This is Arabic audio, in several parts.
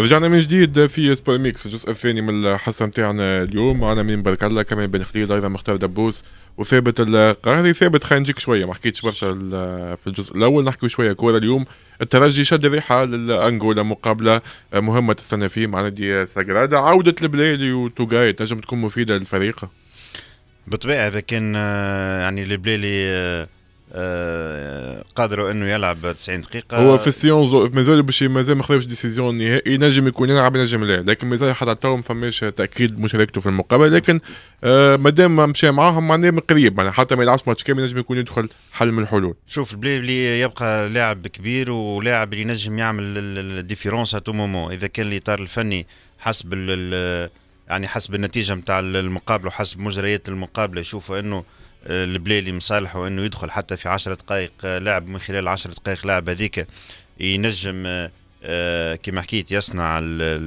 رجعنا من جديد في سبور ميكس الجزء الثاني من الحصه نتاعنا اليوم معنا من برك الله كمان بن خليل ايضا مختار دبوس وثابت القهري ثابت خلينا نجيك شويه ما حكيتش برشا في الجزء الاول نحكي شويه كوره اليوم الترجي شد ريحه للانجولا مقابله مهمه تستنى فيه مع نادي ساغرادا عوده البلايلي وتوغاي تنجم تكون مفيده للفريق بالطبيعه اذا كان آه، يعني البلايلي آه، آه، قادروا انه يلعب 90 دقيقه هو في السيونز مازال باش مازال ما خذاش ديسيزيون نهائي ينجم يكون يلعب ينجم لا لكن مازال حتى تو ما فماش تاكيد مشاركته في المقابله لكن آه، ما دام ما مشى معاهم معناه من قريب معناه حتى ما يلعبش ماتش كامل ينجم يكون يدخل حل من الحلول شوف البليبلي يبقى لاعب كبير ولاعب اللي ينجم يعمل الديفيرونس اتو مومون اذا كان الاطار الفني حسب يعني حسب النتيجه نتاع المقابله وحسب مجريات المقابله يشوفوا انه البلالي مصالحه انه يدخل حتى في 10 دقائق لعب من خلال 10 دقائق لعب هذيك ينجم آه، آه، كما حكيت يصنع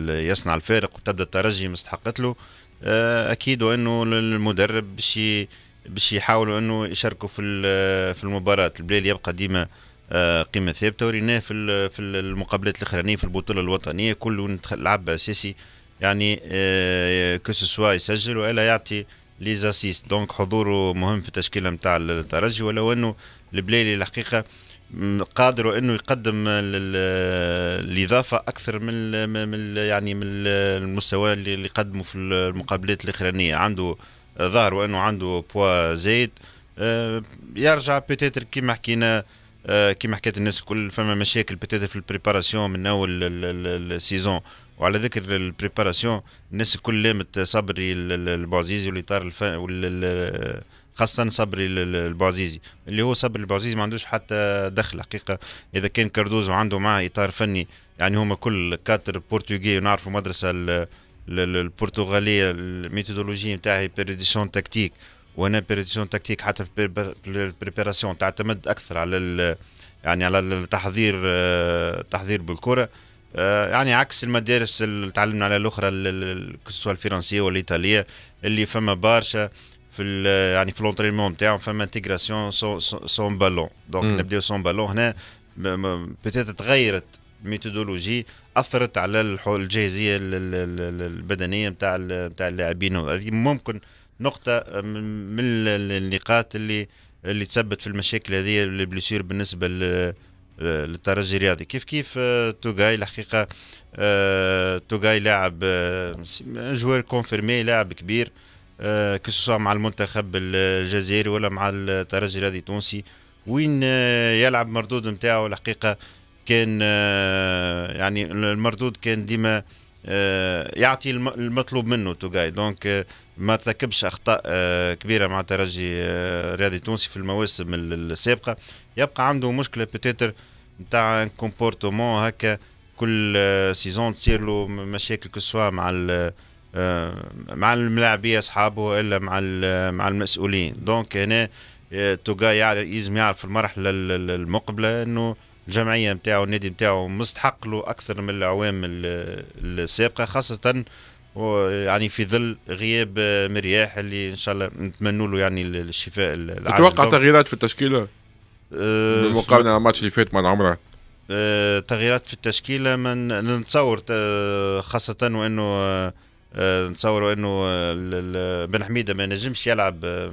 يصنع الفارق وتبدا الترجي مستحقت له آه، اكيد انه المدرب باش باش يحاولوا انه يشاركوا في في المباراه البلالي يبقى ديما قيمه ثابته وريناه في في المقابلات الاخرانيه في البطوله الوطنيه كله لعب اساسي يعني كو يسجل والا يعطي لي زاسيست دونك حضوره مهم في التشكيله نتاع الترجي ولو انه البلايلي الحقيقه قادر انه يقدم الاضافه اكثر من يعني من المستوى اللي يقدمه في المقابلات الاخرانيه عنده ظهر وانه عنده بوا زايد آه، يرجع بيتيتر كيما حكينا آه، كيما حكيت الناس الكل فما مشاكل بيتيتر في البريباراسيون من اول السيزون وعلى ذكر البريباراسيون الناس الكل لامت صبري البعزيزي والاطار الف... وال... خاصة صبري البوعزيزي اللي هو صبري البوعزيزي ما عندوش حتى دخل حقيقة إذا كان كاردوزو عنده معاه إطار فني يعني هما كل كاتر بورتوغي ونعرفوا مدرسة البرتغالية الميثودولوجية نتاعي بريديسيون تكتيك وهنا بريديسيون تكتيك حتى في البريباراسيون تعتمد أكثر على يعني على التحضير التحضير آه، بالكرة آه، يعني عكس المدارس اللي تعلمنا عليها الاخرى سواء الفرنسيه والايطاليه اللي فما برشا في يعني في لونترينمون نتاعهم فما انتيغراسيون سون بالون دونك نبداو سون بالون هنا بتات تغيرت ميثودولوجي اثرت على الجاهزيه البدنيه نتاع نتاع اللاعبين هذه ممكن نقطه آه، من النقاط اللي اللي تسبب في المشاكل هذه البليسير بالنسبه آه، للترجي الرياضي كيف كيف آه، توغاي الحقيقه آه، توغاي لاعب جوار كونفيرمي لاعب كبير كسوا مع المنتخب الجزائري ولا مع الترجي الرياضي التونسي وين يلعب مردود نتاعو الحقيقه كان يعني المردود كان ديما آه، يعطي المطلوب منه تو جاي دونك آه، ما تركبش اخطاء آه، كبيره مع ترجي الرياضي التونسي في المواسم السابقه يبقى عنده مشكله بتيتر نتاع كومبورتمون هكا كل سيزون تصير له مشاكل كسوا مع مع الملاعبيه اصحابه الا مع مع المسؤولين دونك هنا توغا لازم يعرف المرحله المقبله انه الجمعيه نتاعو النادي نتاعو مستحق له اكثر من الأعوام السابقه خاصه يعني في ظل غياب مرياح اللي ان شاء الله نتمنوا له يعني الشفاء العاجل تتوقع تغييرات في التشكيله؟ أه مع الماتش اللي فات مع العمره أه، تغييرات في التشكيله من نتصور أه، خاصه وانه آه، نتصوروا انه بن حميده ما نجمش يلعب آه،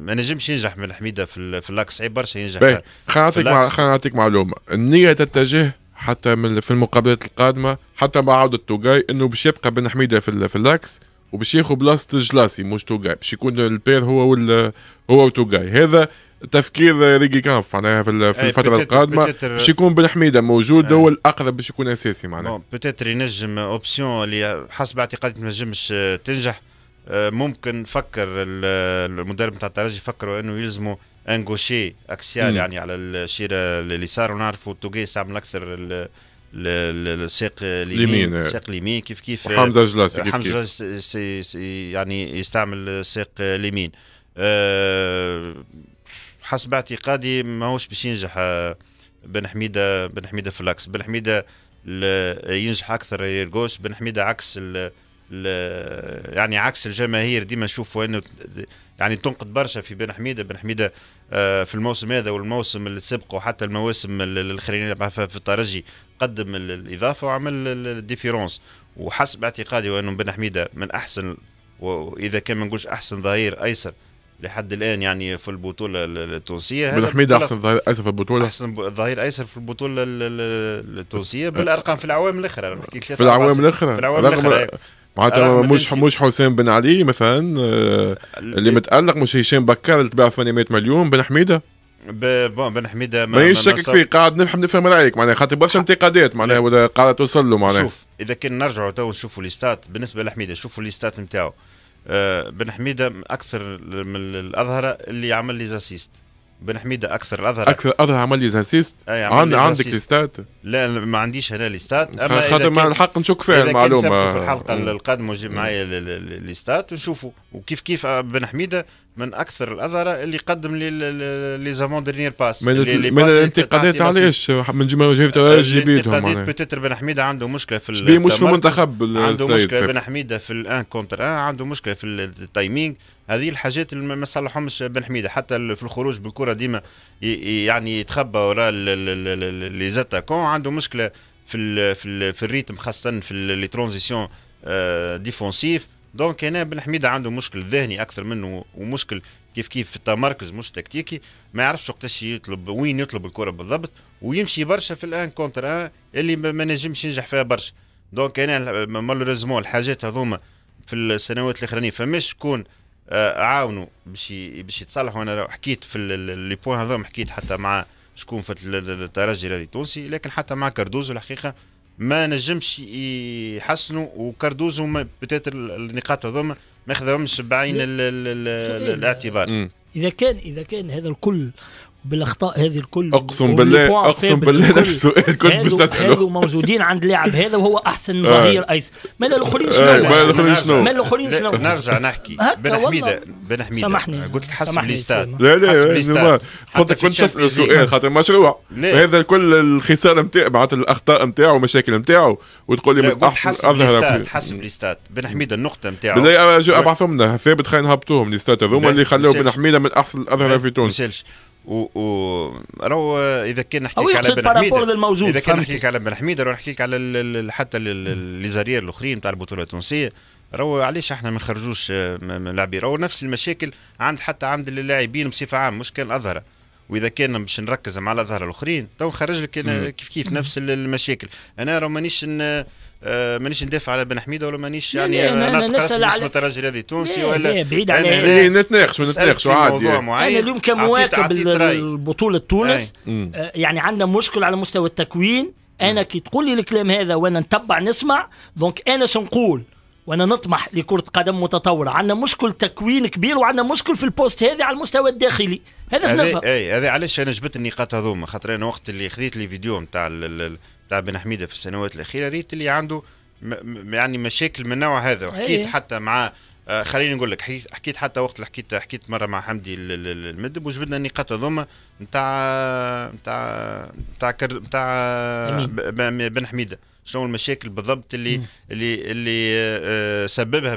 ما نجمش ينجح بن حميده في, في اللاك صعيب برشا ينجح خلينا نعطيك خلينا نعطيك معلومه النيه تتجه حتى من في المقابلات القادمه حتى مع عوده توجاي انه باش يبقى بن حميده في, في اللاكس وباش ياخذ بلاصه الجلاسي مش توجاي باش يكون البير هو هو وتوجاي هذا تفكير ريجي كامب معناها في, في إيه، الفتره القادمه باش يكون بن حميده موجود هو إيه. الاقرب باش يكون اساسي معناها بوتيتر ينجم اوبسيون اللي حسب اعتقادي ما نجمش تنجح آه، ممكن فكر المدرب نتاع الترجي فكروا انه يلزموا انغوشي اكسيال مم. يعني على الشيره اليسار ونعرفوا توغي يستعمل اكثر الساق اليمين الساق إيه. اليمين كيف كيف حمزه جلاسي كيف حمزه جلاسي يعني يستعمل الساق اليمين أه حسب اعتقادي ماهوش باش ينجح آه، بن حميده بن حميده في العكس بن حميده ينجح اكثر يرقص بن حميده عكس الـ يعني عكس الجماهير ديما نشوفوا انه يعني تنقد برشا في بن حميده بن حميده آه، في الموسم هذا والموسم اللي سبقه وحتى المواسم الاخرين في الترجي قدم الاضافه وعمل الديفيرونس وحسب اعتقادي وانه بن حميده من احسن واذا كان ما نقولش احسن ظهير ايسر لحد الان يعني في البطوله التونسيه بن حميد احسن ظهير ايسر في البطوله احسن ظهير ايسر في البطوله التونسيه بالارقام في العوام الاخرى في العوام الاخرى في العوام الاخرى معناتها مش مش حسين بن علي مثلا آه، اللي متالق مش هشام بكار اللي تباع 800 مليون بن حميده بن حميده ما يشكك فيه قاعد نفهم نفهم رايك معناها خاطر برشا انتقادات معناها قاعده توصل له معناها شوف اذا كان نرجعوا تو نشوفوا ليستات بالنسبه لحميده شوفوا ليستات نتاعو آه، بن حميده اكثر من الاظهره اللي عمل لي زاسيست بن حميده اكثر الأظهرة اكثر اظهر عمل لي زاسيست عند عندك ليستات لا ما عنديش هنا ليستات اما خاطر مع الحق نشك فيها المعلومه في الحلقه القادمه نجيب معايا ليستات ونشوفوا وكيف كيف بن حميده من اكثر الاذرة اللي قدم لي لي زافون ديرنيير باس من آه، الانتقادات علاش من جمهوريه جي بيتهم الانتقادات بتتر بن حميده عنده مشكله في شبيه مش في المنتخب عنده مشكله بن حميده في الان كونتر ان عنده مشكله في التايمينغ هذه الحاجات اللي ما صلحهمش بن حميده حتى في الخروج بالكره ديما يعني يتخبى وراء لي زاتاكون عنده مشكله في في في الريتم خاصه في لي ترانزيسيون ديفونسيف دونك هنا بن حميده عنده مشكل ذهني اكثر منه ومشكل كيف كيف في التمركز مش تكتيكي ما يعرفش وقتاش يطلب وين يطلب الكره بالضبط ويمشي برشا في الان كونتر ان آه، اللي ما نجمش ينجح فيها برشا دونك هنا مالوريزمون الحاجات هذوما في السنوات الاخرانيه فماش شكون آه، عاونوا باش باش يتصلحوا انا حكيت في لي بوان هذوما حكيت حتى مع شكون في الترجي التونسي لكن حتى مع كاردوزو الحقيقه ما نجمش يحسنوا وكاردوزو بتاتر النقاط هذوما ما خذاهمش بعين الاعتبار اذا كان اذا كان هذا الكل بالاخطاء هذه الكل اقسم بالله اقسم بالله نفس السؤال إيه، كنت باش تساله هذو موجودين عند لاعب هذا وهو احسن آه. ظهير ايس ما الاخرين آه، شنو ما الاخرين شنو ما الاخرين شنو نرجع نحكي بن حميده بن حميده سامحني قلت لك حسب ليستات لا لا كنت كنت تسال سؤال خاطر مشروع هذا كل الخساره نتاعو معناتها الاخطاء نتاعو المشاكل نتاعو وتقول لي من احسن اظهر حسب ليستات بن حميده النقطه نتاعو بلا ابعثهم لنا ثابت خلينا نهبطوهم ليستات هذوما اللي خلاو بن حميده من احسن الاظهر في تونس و, و... راهو اذا كان نحكي على بن حميد اذا كان نحكي على بن حميد راهو نحكي على ال... حتى لي زارير الاخرين تاع البطوله التونسيه راهو علاش احنا ما نخرجوش آه، لاعبين راهو نفس المشاكل عند حتى عند اللاعبين بصفه عام مش كان اظهره واذا كان باش نركز مع الاظهر الاخرين تو نخرج لك كيف كيف نفس المشاكل انا راه مانيش آه مانيش ندافع على بن حميده ولا مانيش يعني انا نتقاسم على... الراجل هذا تونسي ولا لا بعيد عن يعني نتناقش نتناقش عادي انا اليوم كمواكب البطوله تونس آه، يعني عندنا مشكل على مستوى التكوين انا كي تقول لي الكلام هذا وانا نتبع نسمع دونك انا شنقول وانا نطمح لكره قدم متطوره عندنا مشكل تكوين كبير وعندنا مشكل في البوست هذه على المستوى الداخلي هذا شنو اي هذا علاش انا جبت النقاط هذوما خاطر انا وقت اللي خذيت لي فيديو نتاع نتاع بن حميده في السنوات الاخيره ريت اللي عنده يعني مشاكل من النوع هذا وحكيت حتى مع آه، خليني نقول لك حكيت حتى وقت اللي حكيت حكيت مره مع حمدي المدب وجبدنا النقاط هذوما نتاع نتاع نتاع نتاع بن حميده شنو المشاكل بالضبط اللي مم. اللي اللي آه، آه، سببها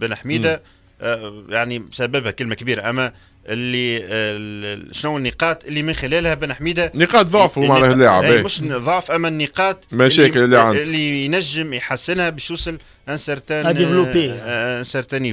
بن حميده آه، يعني سببها كلمه كبيره اما اللي شنو النقاط اللي من خلالها بن حميده نقاط ضعفه معناها اللاعب يعني مش ضعف اما النقاط مشاكل اللي, اللي, اللي ينجم يحسنها باش يوصل ان سيرتان ان سيرتان نيفو